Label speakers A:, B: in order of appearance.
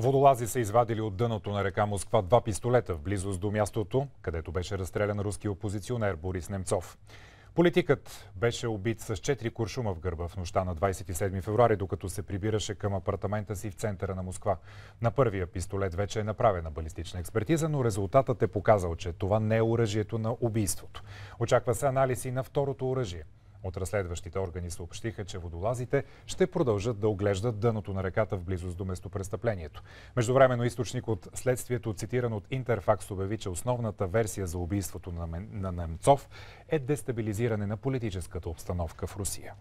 A: Водолази са извадили от дъното на река Москва два пистолета в близост до мястото, където беше разстрелян руски опозиционер Борис Немцов. Политикът беше убит с 4 куршума в гърба в нощта на 27 февруари, докато се прибираше към апартамента си в центъра на Москва. На първия пистолет вече е направена балистична експертиза, но резултатът е показал, че това не е оръжието на убийството. Очаква се анализ и на второто оръжие – от разследващите органи съобщиха, че водолазите ще продължат да оглеждат дъното на реката в близост до местопрестъплението. Междувременно източник от следствието, цитиран от Интерфакс, обяви, че основната версия за убийството на Немцов е дестабилизиране на политическата обстановка в Русия.